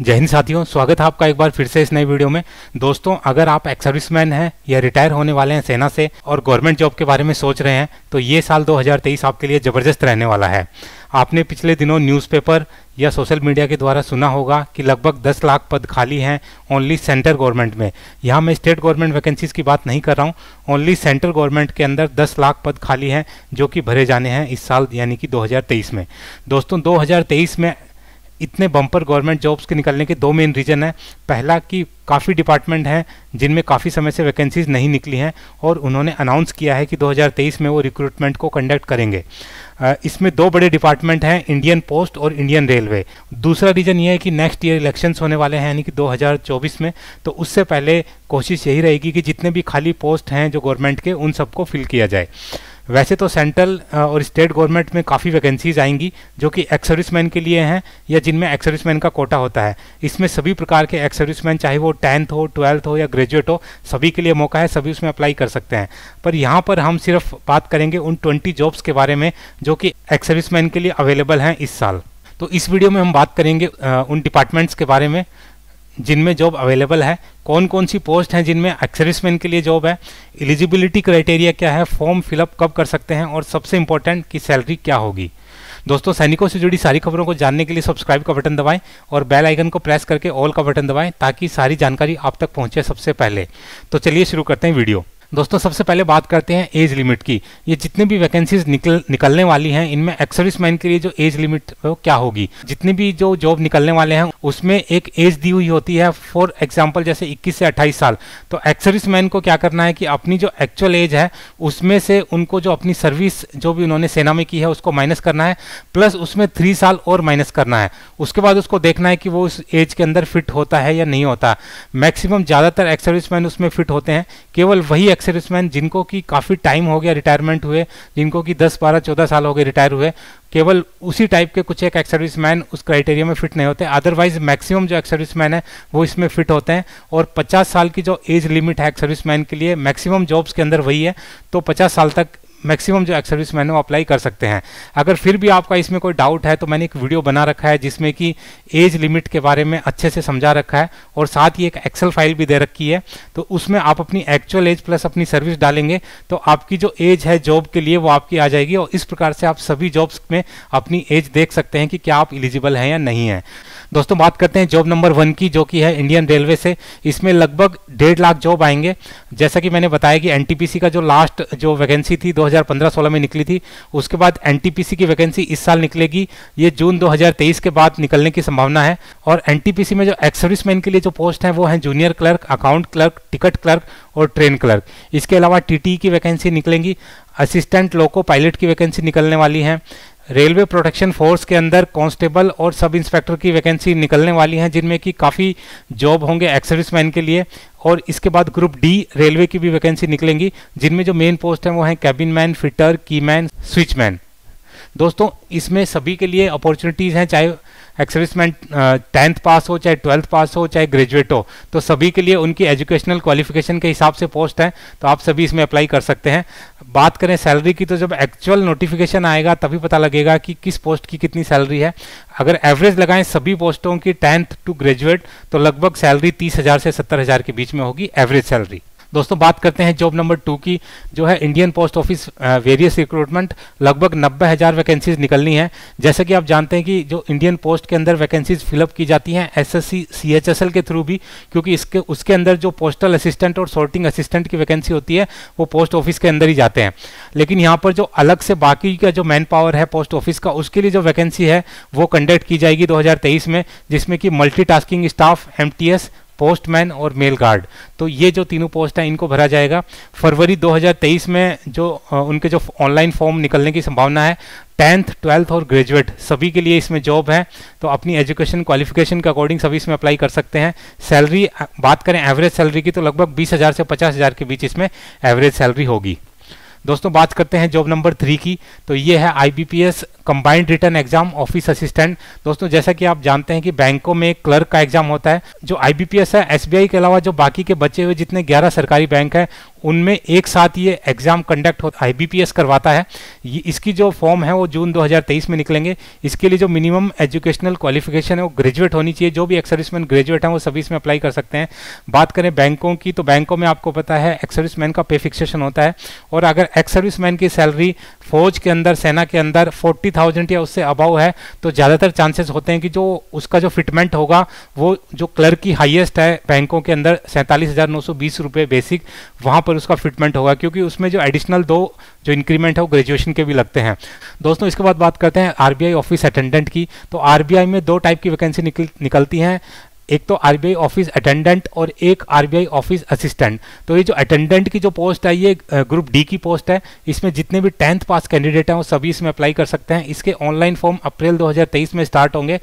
जय हिंद साथियों स्वागत है आपका एक बार फिर से इस नए वीडियो में दोस्तों अगर आप एक्स सर्विसमैन हैं या रिटायर होने वाले हैं सेना से और गवर्नमेंट जॉब के बारे में सोच रहे हैं तो ये साल 2023 आपके लिए ज़बरदस्त रहने वाला है आपने पिछले दिनों न्यूज़पेपर या सोशल मीडिया के द्वारा सुना होगा कि लगभग 10 लाख पद खाली हैं ओनली सेंटर गवर्नमेंट में यहाँ मैं स्टेट गवर्नमेंट वैकेंसीज की बात नहीं कर रहा हूँ ओनली सेंट्रल गवर्नमेंट के अंदर 10 लाख पद खाली हैं जो कि भरे जाने हैं इस साल यानी कि 2023 में दोस्तों 2023 में इतने बम्पर गवर्नमेंट जॉब्स के निकलने के दो मेन रीज़न है पहला कि काफ़ी डिपार्टमेंट हैं जिनमें काफ़ी समय से वैकेंसीज नहीं निकली हैं और उन्होंने अनाउंस किया है कि 2023 में वो रिक्रूटमेंट को कंडक्ट करेंगे इसमें दो बड़े डिपार्टमेंट हैं इंडियन पोस्ट और इंडियन रेलवे दूसरा रीज़न ये है कि नेक्स्ट ईयर इलेक्शंस होने वाले हैं यानी कि 2024 में तो उससे पहले कोशिश यही रहेगी कि जितने भी खाली पोस्ट हैं जो गवर्नमेंट के उन सबको फिल किया जाए वैसे तो सेंट्रल और स्टेट गवर्नमेंट में काफ़ी वैकेंसीज आएंगी जो कि एक्स सर्विसमैन के लिए हैं या जिनमें एक्स सर्विसमैन का कोटा होता है इसमें सभी प्रकार के एक्स सर्विसमैन चाहे वो टेंथ हो ट्वेल्थ हो या ग्रेजुएट हो सभी के लिए मौका है सभी उसमें अप्लाई कर सकते हैं पर यहाँ पर हम सिर्फ बात करेंगे उन ट्वेंटी जॉब्स के बारे में जो कि एक्स सर्विसमैन के लिए अवेलेबल हैं इस साल तो इस वीडियो में हम बात करेंगे उन डिपार्टमेंट्स के बारे में जिनमें जॉब अवेलेबल है कौन कौन सी पोस्ट हैं जिनमें एक्सरिसमैन के लिए जॉब है एलिजिबिलिटी क्राइटेरिया क्या है फॉर्म फिलअप कब कर सकते हैं और सबसे इंपॉर्टेंट कि सैलरी क्या होगी दोस्तों सैनिकों से जुड़ी सारी खबरों को जानने के लिए सब्सक्राइब का बटन दबाएं और बेल आइकन को प्रेस करके ऑल का बटन दबाएं ताकि सारी जानकारी आप तक पहुंचे सबसे पहले तो चलिए शुरू करते हैं वीडियो दोस्तों सबसे पहले बात करते हैं एज लिमिट की ये जितने भी वैकेंसीज निकल निकलने वाली हैं इनमें एक्सर्विस मैन के लिए जो एज लिमिट क्या होगी जितने भी जो जॉब निकलने वाले हैं उसमें एक एज दी हुई होती है फॉर एग्जाम्पल जैसे 21 से 28 साल तो एक्सर्विस मैन को क्या करना है कि अपनी जो एक्चुअल एज है उसमें से उनको जो अपनी सर्विस जो भी उन्होंने सेना में की है उसको माइनस करना है प्लस उसमें थ्री साल और माइनस करना है उसके बाद उसको देखना है कि वो उस एज के अंदर फिट होता है या नहीं होता मैक्सिमम ज़्यादातर एक्सर्विस मैन उसमें फिट होते हैं केवल वही एक्स सर्विसमैन जिनको कि काफ़ी टाइम हो गया रिटायरमेंट हुए जिनको कि 10 12 14 साल हो गए रिटायर हुए केवल उसी टाइप के कुछ एक एक्स सर्विस मैन उस क्राइटेरिया में फिट नहीं होते अदरवाइज मैक्सिमम जो एक्स सर्विस मैन है वो इसमें फिट होते हैं और 50 साल की जो एज लिमिट है एक्स सर्विस मैन के लिए मैक्सिमम जॉब्स के अंदर वही है तो 50 साल तक मैक्सिमम जो एक्स सर्विस मैन है वो अप्लाई कर सकते हैं अगर फिर भी आपका इसमें कोई डाउट है तो मैंने एक वीडियो बना रखा है जिसमें कि एज लिमिट के बारे में अच्छे से समझा रखा है और साथ ही एक एक्सेल फाइल भी दे रखी है तो उसमें आप अपनी एक्चुअल एज प्लस अपनी सर्विस डालेंगे तो आपकी जो एज है जॉब के लिए वो आपकी आ जाएगी और इस प्रकार से आप सभी जॉब्स में अपनी एज देख सकते हैं कि क्या आप इलिजिबल हैं या नहीं है दोस्तों बात करते हैं जॉब नंबर वन की जो कि है इंडियन रेलवे से इसमें लगभग डेढ़ लाख जॉब आएंगे जैसा कि मैंने बताया कि एनटीपीसी का जो लास्ट जो वैकेंसी थी 2015-16 में निकली थी उसके बाद एनटीपीसी की वैकेंसी इस साल निकलेगी ये जून 2023 के बाद निकलने की संभावना है और एन में जो एक्स सर्विसमैन के लिए जो पोस्ट है वो है junior clerk account clerk ticket clerk और ट्रेन क्लर्क इसके अलावा टीटी e की वैकेंसी निकलेंगी असिस्टेंट लोको पायलट की वैकेंसी निकलने वाली है रेलवे प्रोटेक्शन फोर्स के अंदर कांस्टेबल और सब इंस्पेक्टर की वैकेंसी निकलने वाली हैं जिनमें कि काफ़ी जॉब होंगे एक्सर्विस मैन के लिए और इसके बाद ग्रुप डी रेलवे की भी वैकेंसी निकलेंगी जिनमें जो मेन पोस्ट हैं वो हैं cabin man fitter key man switch man दोस्तों इसमें सभी के लिए अपॉर्चुनिटीज़ हैं चाहे एक्सर्विसमैन टेंथ पास हो चाहे ट्वेल्थ पास हो चाहे ग्रेजुएट हो तो सभी के लिए उनकी एजुकेशनल क्वालिफिकेशन के हिसाब से पोस्ट है तो आप सभी इसमें अप्लाई कर सकते हैं बात करें सैलरी की तो जब एक्चुअल नोटिफिकेशन आएगा तभी पता लगेगा कि किस पोस्ट की कितनी सैलरी है अगर एवरेज लगाएं सभी पोस्टों की टेंथ टू ग्रेजुएट तो लगभग सैलरी तीस हज़ार से सत्तर हज़ार के बीच में होगी एवरेज सैलरी दोस्तों बात करते हैं जॉब नंबर टू की जो है Indian post office various recruitment लगभग नब्बे हज़ार वैकेंसीज निकलनी है जैसे कि आप जानते हैं कि जो इंडियन पोस्ट के अंदर वैकेंसीज फिलअप की जाती हैं एस एस के थ्रू भी क्योंकि इसके उसके अंदर जो पोस्टल असिस्टेंट और सॉर्टिंग असिस्टेंट की वैकेंसी होती है वो पोस्ट ऑफिस के अंदर ही जाते हैं लेकिन यहाँ पर जो अलग से बाकी का जो मैन पावर है पोस्ट ऑफिस का उसके लिए जो वैकेंसी है वो कंडक्ट की जाएगी दो में जिसमें कि मल्टी स्टाफ एम पोस्टमैन और मेल गार्ड तो ये जो तीनों पोस्ट हैं इनको भरा जाएगा फरवरी 2023 में जो उनके जो ऑनलाइन फॉर्म निकलने की संभावना है टेंथ ट्वेल्थ और ग्रेजुएट सभी के लिए इसमें जॉब है तो अपनी एजुकेशन क्वालिफिकेशन के अकॉर्डिंग सभी इसमें अप्लाई कर सकते हैं सैलरी बात करें एवरेज सैलरी की तो लगभग बीस हज़ार से पचास हज़ार के बीच इसमें एवरेज सैलरी होगी दोस्तों बात करते हैं जॉब नंबर थ्री की तो ये है IBPS combined return exam office assistant दोस्तों जैसा कि आप जानते हैं कि बैंकों में क्लर्क का एग्जाम होता है जो आईबीपीएस है एसबीआई के अलावा जो बाकी के बचे हुए जितने ग्यारह सरकारी बैंक हैं उनमें एक साथ ये एग्जाम कंडक्ट होता आईबीपीएस करवाता है ये इसकी जो फॉर्म है वो जून 2023 में निकलेंगे इसके लिए जो मिनिमम एजुकेशनल क्वालिफिकेशन है वो ग्रेजुएट होनी चाहिए जो भी एक्स ग्रेजुएट हैं वो सभी इसमें अप्लाई कर सकते हैं बात करें बैंकों की तो बैंकों में आपको पता है एक्स का पे फिक्सेशन होता है और अगर एक्स की सैलरी फौज के अंदर सेना के अंदर फोर्टी थाउजेंड या उससे अबाव है तो ज़्यादातर चांसेस होते हैं कि जो उसका जो फिटमेंट होगा वो जो क्लर्क की हाईएस्ट है बैंकों के अंदर सैंतालीस हज़ार नौ सौ बीस बेसिक वहाँ पर उसका फिटमेंट होगा क्योंकि उसमें जो एडिशनल दो जो इंक्रीमेंट है वो ग्रेजुएशन के भी लगते हैं दोस्तों इसके बाद बात करते हैं आर ऑफिस अटेंडेंट की तो आर में दो टाइप की वैकेंसी निकल निकलती हैं एक तो आरबीआई ऑफिस अटेंडेंट और एक आरबीआई ऑफिस असिस्टेंट तो ये जो अटेंडेंट की जो पोस्ट है ये ग्रुप डी की पोस्ट है इसमें जितने भी टेंथ पास कैंडिडेट हैं वो सभी इसमें अप्लाई कर सकते हैं इसके ऑनलाइन फॉर्म अप्रैल 2023 में स्टार्ट होंगे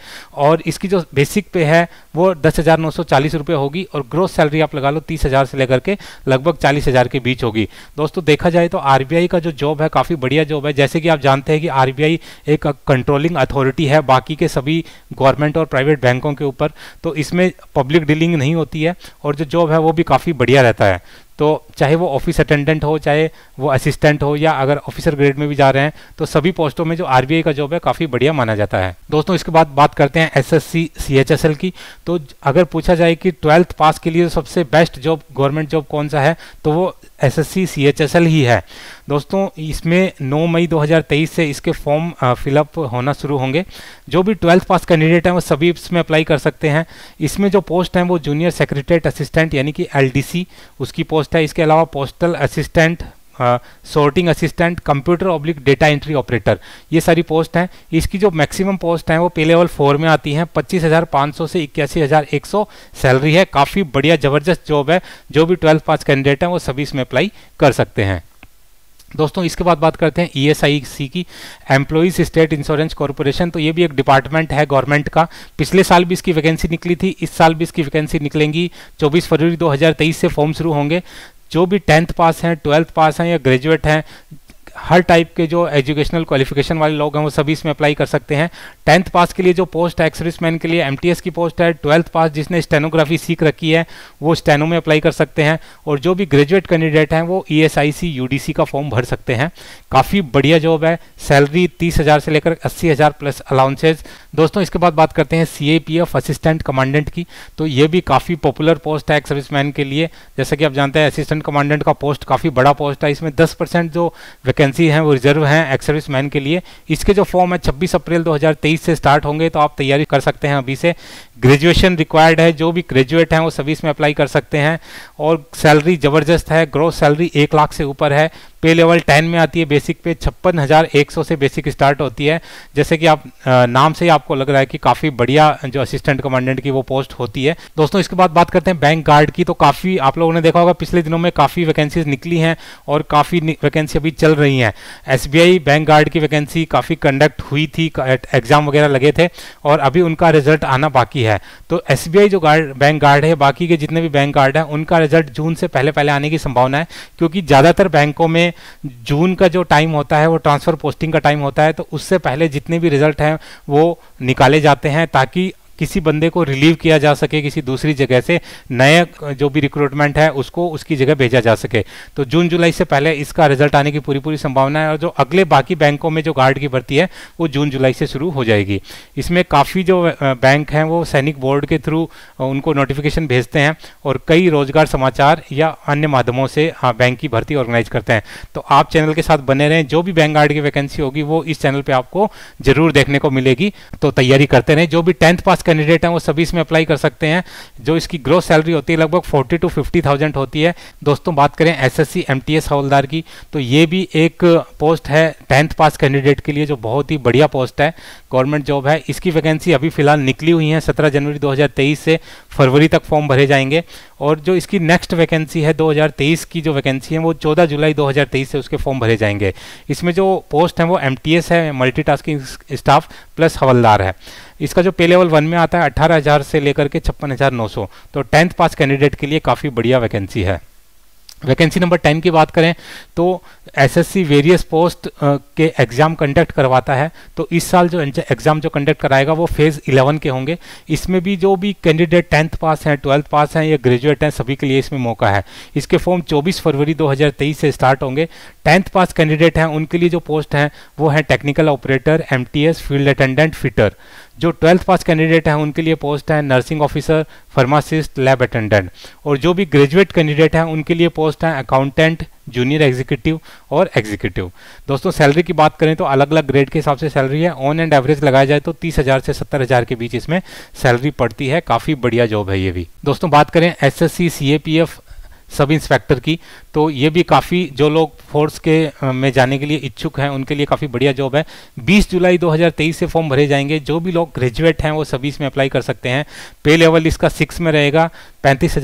और इसकी जो बेसिक पे है वो दस हज़ार होगी और ग्रोथ सैलरी आप लगा लो तीस हज़ार से लेकर के लगभग चालीस हज़ार के बीच होगी दोस्तों देखा जाए तो आर का जो जॉब है काफ़ी बढ़िया जॉब है जैसे कि आप जानते हैं कि आर एक कंट्रोलिंग अथॉरिटी है बाकी के सभी गवर्नमेंट और प्राइवेट बैंकों के ऊपर तो इसमें इसमें पब्लिक डीलिंग नहीं होती है और जो जॉब है वो भी काफ़ी बढ़िया रहता है तो चाहे वो ऑफिस अटेंडेंट हो चाहे वो असिस्टेंट हो या अगर ऑफिसर ग्रेड में भी जा रहे हैं तो सभी पोस्टों में जो आर का जॉब है काफ़ी बढ़िया माना जाता है दोस्तों इसके बाद बात करते हैं एस सीएचएसएल की तो अगर पूछा जाए कि ट्वेल्थ पास के लिए सबसे बेस्ट जॉब गवर्नमेंट जॉब कौन सा है तो वो एसएससी सीएचएसएल ही है दोस्तों इसमें 9 मई 2023 से इसके फॉर्म फिलअप होना शुरू होंगे जो भी ट्वेल्थ पास कैंडिडेट हैं वो सभी इसमें अप्लाई कर सकते हैं इसमें जो पोस्ट हैं वो जूनियर सेक्रेटरीट असिस्टेंट यानी कि एलडीसी उसकी पोस्ट है इसके अलावा postal assistant sorting assistant computer oblique data entry operator ये सारी पोस्ट हैं इसकी जो मैक्सिमम पोस्ट हैं वो पे लेवल फोर में आती हैं पच्चीस हज़ार पाँच सौ से इक्यासी हज़ार एक सौ सैलरी है काफ़ी बढ़िया ज़बरदस्त जॉब है जो भी ट्वेल्थ पास कैंडिडेट हैं वो सभी इसमें अप्लाई कर सकते हैं दोस्तों इसके बाद बात करते हैं ईएसआईसी e की एम्प्लॉयज़ स्टेट इंश्योरेंस कॉरपोरेशन तो ये भी एक डिपार्टमेंट है गवर्नमेंट का पिछले साल भी इसकी वैकेंसी निकली थी इस साल भी इसकी वैकेंसी निकलेंगी 24 फरवरी 2023 से फॉर्म शुरू होंगे जो भी टेंथ पास हैं ट्वेल्थ पास हैं या ग्रेजुएट हैं हर टाइप के जो एजुकेशनल क्वालिफिकेशन वाले लोग हैं वो सभी इसमें अप्लाई कर सकते हैं टेंथ पास के लिए जो पोस्ट है एक्सर्विसमैन के लिए एम की पोस्ट है ट्वेल्थ पास जिसने स्टेनोग्राफी सीख रखी है वो स्टेनो में अप्लाई कर सकते हैं और जो भी ग्रेजुएट कैंडिडेट हैं वो E S I C U D C का फॉर्म भर सकते हैं काफ़ी बढ़िया जॉब है सैलरी तीस हज़ार से लेकर अस्सी हज़ार प्लस अलाउंसेज दोस्तों इसके बाद बात करते हैं C A P F assistant commandant की तो ये भी काफ़ी पॉपुलर पोस्ट है मैन के लिए जैसा कि आप जानते हैं असिस्टेंट कमांडेंट का पोस्ट काफ़ी बड़ा पोस्ट है इसमें दस परसेंट जो वैकेंसी वैकेंसी हैं वो रिजर्व हैं एक्स सर्विस मैन के लिए इसके जो फॉर्म है 26 अप्रैल 2023 से स्टार्ट होंगे तो आप तैयारी कर सकते हैं अभी से ग्रेजुएशन रिक्वायर्ड है जो भी ग्रेजुएट हैं वो सभी इसमें अप्लाई कर सकते हैं और सैलरी ज़बरदस्त है ग्रोथ सैलरी एक लाख से ऊपर है पे लेवल टेन में आती है बेसिक पे छप्पन हज़ार एक सौ से बेसिक स्टार्ट होती है जैसे कि आप नाम से ही आपको लग रहा है कि काफ़ी बढ़िया जो असिस्टेंट कमांडेंट की वो पोस्ट होती है दोस्तों इसके बाद बात करते हैं बैंक गार्ड की तो काफ़ी आप लोगों ने देखा होगा पिछले दिनों में काफ़ी वैकेंसीज निकली हैं और काफ़ी वैकेंसी अभी चल रही हैं एस बैंक गार्ड की वैकेंसी काफ़ी कंडक्ट हुई थी एग्ज़ाम वगैरह लगे थे और अभी उनका रिजल्ट आना बाकी है तो एस जो गार्ड बैंक गार्ड है बाकी के जितने भी बैंक गार्ड हैं उनका रिजल्ट जून से पहले पहले आने की संभावना है क्योंकि ज़्यादातर बैंकों में जून का जो टाइम होता है वो ट्रांसफ़र पोस्टिंग का टाइम होता है तो उससे पहले जितने भी रिजल्ट हैं वो निकाले जाते हैं ताकि किसी बंदे को रिलीव किया जा सके किसी दूसरी जगह से नया जो भी रिक्रूटमेंट है उसको उसकी जगह भेजा जा सके तो जून जुलाई से पहले इसका रिजल्ट आने की पूरी पूरी संभावना है और जो अगले बाकी बैंकों में जो गार्ड की भर्ती है वो जून जुलाई से शुरू हो जाएगी इसमें काफ़ी जो बैंक हैं वो सैनिक बोर्ड के थ्रू उनको नोटिफिकेशन भेजते हैं और कई रोजगार समाचार या अन्य माध्यमों से हाँ, बैंक की भर्ती ऑर्गेनाइज करते हैं तो आप चैनल के साथ बने रहें जो भी बैंक गार्ड की वैकेंसी होगी वो इस चैनल पर आपको जरूर देखने को मिलेगी तो तैयारी करते रहें जो भी टेंथ पास कैंडिडेट हैं वो सभी इसमें अप्लाई कर सकते हैं जो इसकी ग्रोथ सैलरी होती है लगभग फोर्टी टू फिफ्टी थाउजेंड होती है दोस्तों बात करें एस एस हवलदार की तो ये भी एक पोस्ट है टेंथ पास कैंडिडेट के लिए जो बहुत ही बढ़िया पोस्ट है गवर्नमेंट जॉब है इसकी वैकेंसी अभी फिलहाल निकली हुई है सत्रह जनवरी तेईस से फरवरी तक फॉर्म भरे जाएंगे और जो इसकी नेक्स्ट वैकेंसी है तेईस की जो वैकेंसी है वो चौदह जुलाई तेईस से उसके फॉर्म भरे जाएंगे इसमें जो पोस्ट हैं वो एम है मल्टी स्टाफ प्लस हवलदार है इसका जो पे लेवल वन में आता है अट्ठारह हज़ार से लेकर के छप्पन हज़ार नौ सौ तो टेंथ पास कैंडिडेट के लिए काफ़ी बढ़िया वैकेंसी है वैकेंसी नंबर टेन की बात करें तो एसएससी वेरियस पोस्ट के एग्ज़ाम कंडक्ट करवाता है तो इस साल जो एग्ज़ाम जो कंडक्ट कराएगा वो फेज़ इलेवन के होंगे इसमें भी जो भी कैंडिडेट टेंथ पास हैं ट्वेल्थ पास हैं या ग्रेजुएट हैं सभी के लिए इसमें मौका है इसके फॉर्म 24 फरवरी 2023 से स्टार्ट होंगे टेंथ पास कैंडिडेट हैं उनके लिए जो पोस्ट हैं वो हैं technical operator M field attendant fitter जो ट्वेल्थ पास कैंडिडेट हैं उनके लिए पोस्ट है nursing officer pharmacist lab attendant और जो भी ग्रेजुएट कैंडिडेट हैं उनके लिए पोस्ट है अकाउंटेंट जूनियर एग्जीक्यूटिव और एग्जीक्यूटिव दोस्तों सैलरी की बात करें तो अलग अलग ग्रेड के हिसाब से सैलरी है ऑन एंड एवरेज लगाया जाए तो तीस हज़ार से सत्तर हज़ार के बीच इसमें सैलरी पड़ती है काफ़ी बढ़िया जॉब है ये भी दोस्तों बात करें S S C C A P F sub inspector की तो ये भी काफ़ी जो लोग फोर्स के में जाने के लिए इच्छुक हैं उनके लिए काफ़ी बढ़िया जॉब है 20 जुलाई 2023 से फॉर्म भरे जाएंगे जो भी लोग ग्रेजुएट हैं वो सभी इसमें अप्लाई कर सकते हैं पे लेवल इसका सिक्स में रहेगा पैंतीस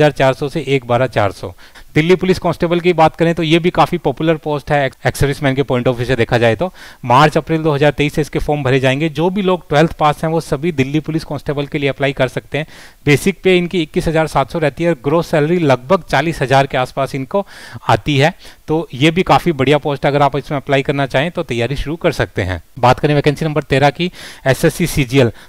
से एक बारह चार सौ दिल्ली पुलिस कांस्टेबल की बात करें तो ये भी काफ़ी पॉपुलर पोस्ट है एक्सर्विसमैन के पॉइंट ऑफ व्यू से देखा जाए तो मार्च अप्रैल 2023 से इसके फॉर्म भरे जाएंगे जो भी लोग ट्वेल्थ पास हैं वो सभी दिल्ली पुलिस कांस्टेबल के लिए अप्लाई कर सकते हैं बेसिक पे इनकी इक्कीस रहती है और ग्रोथ सैलरी लगभग चालीस के आसपास इनको आती है तो ये भी काफ़ी बढ़िया पोस्ट है अगर आप इसमें अप्लाई करना चाहें तो तैयारी शुरू कर सकते हैं बात करें वैकेंसी नंबर तेरह की एस एस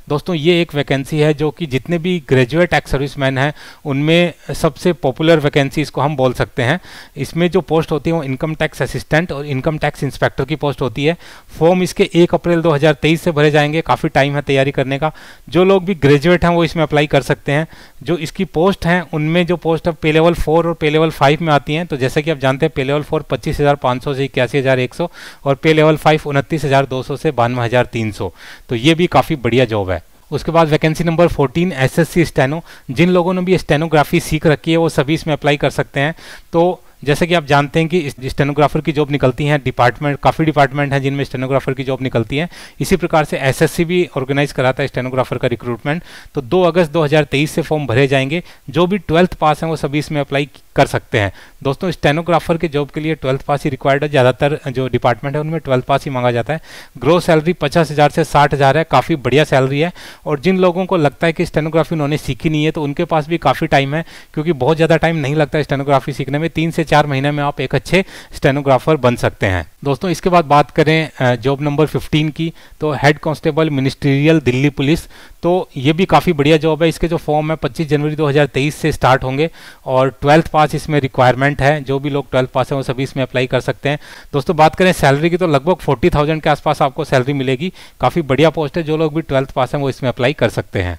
दोस्तों ये एक वैकेंसी है जो कि जितने भी ग्रेजुएट एक्स सर्विस हैं उनमें सबसे पॉपुलर वैकेंसी इसको हम बोल बोल सकते हैं इसमें जो पोस्ट होती है वो इनकम टैक्स असिस्टेंट और इनकम टैक्स इंस्पेक्टर की पोस्ट होती है फॉर्म इसके एक अप्रैल 2023 से भरे जाएंगे काफ़ी टाइम है तैयारी करने का जो लोग भी ग्रेजुएट हैं वो इसमें अप्लाई कर सकते हैं जो इसकी पोस्ट हैं उनमें जो पोस्ट अब पे लेवल फोर और पे लेवल फाइव में आती हैं तो जैसे कि आप जानते हैं पे लेवल फोर पच्चीस हज़ार पाँच सौ से इक्यासी हज़ार एक सौ और पे लेवल फाइव उनतीस हज़ार दो सौ से बानवे हज़ार तीन सौ तो ये भी काफ़ी बढ़िया जॉब है उसके बाद वैकेंसी नंबर 14 एसएससी स्टेनो जिन लोगों ने भी स्टेनोग्राफी सीख रखी है वो सभी इसमें अप्लाई कर सकते हैं तो जैसे कि आप जानते हैं कि स्टेनोग्राफर की जॉब निकलती हैं डिपार्टमेंट काफ़ी डिपार्टमेंट हैं जिनमें स्टेनोग्राफर की जॉब निकलती है इसी प्रकार से एसएससी भी ऑर्गेनाइज कराता है स्टेनोग्राफर का रिक्रूटमेंट तो 2 अगस्त 2023 से फॉर्म भरे जाएंगे जो भी ट्वेल्थ पास हैं वो सभी इसमें अप्लाई कर सकते हैं दोस्तों स्टेनोग्राफर के जॉब के लिए ट्वेल्थ पास ही रिक्वायर्ड है ज़्यादातर जो डिपार्टमेंट है उनमें ट्वेल्थ पास ही मांगा जाता है ग्रोथ सैलरी पचास हज़ार से साठ हज़ार है काफ़ी बढ़िया सैलरी है और जिन लोगों को लगता है कि स्टेनोग्राफी उन्होंने सीखी नहीं है तो उनके पास भी काफ़ी टाइम है क्योंकि बहुत ज़्यादा टाइम नहीं लगता है स्टेनोग्राफी सीखने में तीन से चार महीने में आप एक अच्छे स्टेनोग्राफर बन सकते हैं दोस्तों इसके बाद बात करें जॉब नंबर 15 की तो head constable ministerial Delhi police तो ये भी काफ़ी बढ़िया जॉब है इसके जो फॉर्म है 25 जनवरी 2023 से स्टार्ट होंगे और ट्वेल्थ पास इसमें रिक्वायरमेंट है जो भी लोग ट्वेल्थ पास हैं वो सभी इसमें अप्लाई कर सकते हैं दोस्तों बात करें सैलरी की तो लगभग फोर्टी के आसपास आपको सैलरी मिलेगी काफ़ी बढ़िया पोस्ट है जो लोग भी ट्वेल्थ पास हैं वो इसमें अप्लाई कर सकते हैं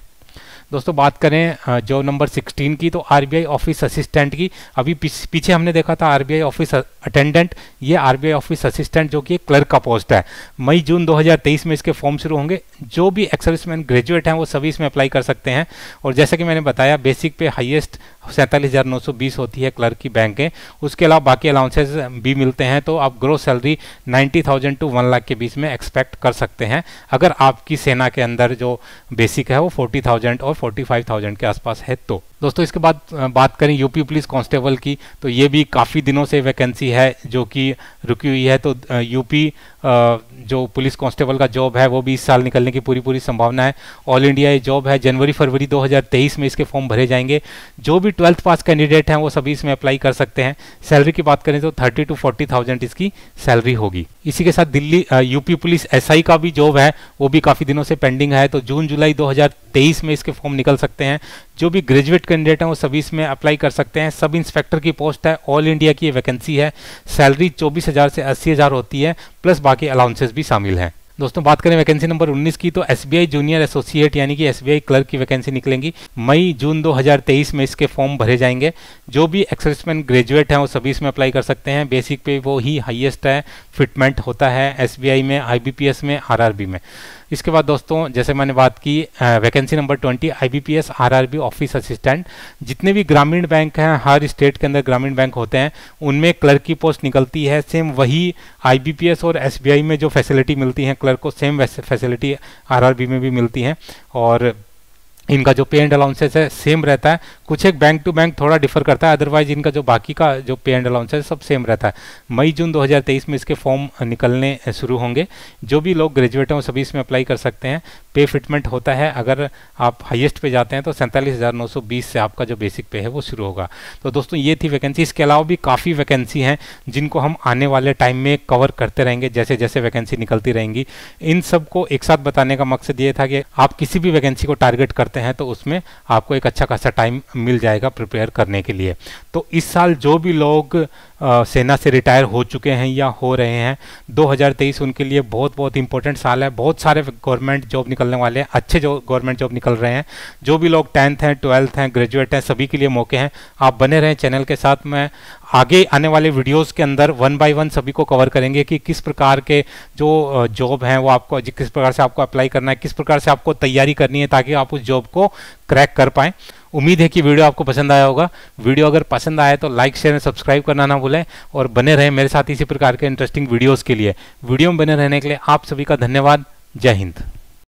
दोस्तों बात करें जो नंबर 16 की तो आरबीआई ऑफिस असिस्टेंट की अभी पीछे हमने देखा था आरबीआई ऑफिस अटेंडेंट ये आरबीआई ऑफिस असिस्टेंट जो कि क्लर्क का पोस्ट है मई जून 2023 में इसके फॉर्म शुरू होंगे जो भी एक्सर्विसमैन ग्रेजुएट हैं वो सभी इसमें अप्लाई कर सकते हैं और जैसा कि मैंने बताया बेसिक पे हाइएस्ट सैंतालीस हज़ार नौ सौ बीस होती है क्लर्क की बैंकें उसके अलावा बाकी अलाउंसेज भी मिलते हैं तो आप growth salary ninety thousand to one lakh के बीच में एक्सपेक्ट कर सकते हैं अगर आपकी सेना के अंदर जो बेसिक है वो फोर्टी थाउजेंड और फोर्टी फाइव थाउजेंड के आसपास है तो दोस्तों इसके बाद बात करें यूपी पुलिस कांस्टेबल की तो ये भी काफ़ी दिनों से वैकेंसी है जो कि रुकी हुई है तो यूपी जो पुलिस कांस्टेबल का जॉब है वो भी इस साल निकलने की पूरी पूरी संभावना है ऑल इंडिया ये जॉब है जनवरी फरवरी 2023 में इसके फॉर्म भरे जाएंगे जो भी ट्वेल्थ पास कैंडिडेट हैं वो सभी इसमें अप्लाई कर सकते हैं सैलरी की बात करें तो थर्टी टू फोर्टी थाउजेंड इसकी सैलरी होगी इसी के साथ दिल्ली यूपी पुलिस एसआई का भी जॉब है वो भी काफ़ी दिनों से पेंडिंग है तो जून जुलाई 2023 में इसके फॉर्म निकल सकते हैं जो भी ग्रेजुएट कैंडिडेट हैं वो सभी इसमें अप्लाई कर सकते हैं सब इंस्पेक्टर की पोस्ट है ऑल इंडिया की वैकेंसी है सैलरी चौबीस हज़ार से अस्सी हज़ार होती है प्लस बाकी अलाउंसेस भी शामिल हैं दोस्तों बात करें वैकेंसी नंबर 19 की तो एसबीआई जूनियर एसोसिएट यानी कि एसबीआई क्लर्क की वैकेंसी निकलेंगी मई जून 2023 में इसके फॉर्म भरे जाएंगे जो भी एक्सर्समैन ग्रेजुएट हैं वो सभी इसमें अप्लाई कर सकते हैं बेसिक पे वो ही हाईएस्ट है फिटमेंट होता है एसबीआई में आईबीपीएस में आरआरबी में इसके बाद दोस्तों जैसे मैंने बात की vacancy number twenty IBPS RRB office assistant जितने भी ग्रामीण बैंक हैं हर स्टेट के अंदर ग्रामीण बैंक होते हैं उनमें क्लर्क की पोस्ट निकलती है सेम वही आईबीपीएस और एसबीआई में जो फैसिलिटी मिलती है क्लर्क को सेम फैसिलिटी आर में भी मिलती है और इनका जो पे एंड अलाउंसेस है सेम रहता है कुछ एक बैंक टू बैंक थोड़ा डिफर करता है अदरवाइज इनका जो बाकी का जो पे एंड अलाउंसेस सब सेम रहता है मई जून 2023 में इसके फॉर्म निकलने शुरू होंगे जो भी लोग ग्रेजुएट हैं वो सभी इसमें अप्लाई कर सकते हैं पे फिटमेंट होता है अगर आप हाईएस्ट पे जाते हैं तो सैंतालीस से आपका जो बेसिक पे है वो शुरू होगा तो दोस्तों ये थी वैकेंसी इसके अलावा भी काफ़ी वैकेंसी हैं जिनको हम आने वाले टाइम में कवर करते रहेंगे जैसे जैसे वैकेंसी निकलती रहेंगी इन सबको एक साथ बताने का मकसद ये था कि आप किसी भी वैकेंसी को टारगेट करते हैं तो उसमें आपको एक अच्छा खासा टाइम मिल जाएगा प्रिपेयर करने के लिए तो इस साल जो भी लोग सेना से रिटायर हो चुके हैं या हो रहे हैं 2023 उनके लिए बहुत बहुत इंपॉर्टेंट साल है बहुत सारे गवर्नमेंट जॉब निकलने वाले हैं अच्छे जो गवर्नमेंट जॉब निकल रहे हैं जो भी लोग टेंथ हैं ट्वेल्थ हैं ग्रेजुएट हैं सभी के लिए मौके हैं आप बने रहें चैनल के साथ मैं आगे आने वाले वीडियोस के अंदर वन बाय वन सभी को कवर करेंगे कि किस प्रकार के जो जॉब हैं वो आपको किस प्रकार से आपको अप्लाई करना है किस प्रकार से आपको तैयारी करनी है ताकि आप उस जॉब को क्रैक कर पाएँ उम्मीद है कि वीडियो आपको पसंद आया होगा वीडियो अगर पसंद आए तो लाइक शेयर एंड सब्सक्राइब करना ना भूलें और बने रहें मेरे साथ इसी प्रकार के इंटरेस्टिंग वीडियोज़ के लिए वीडियो में बने रहने के लिए आप सभी का धन्यवाद जय हिंद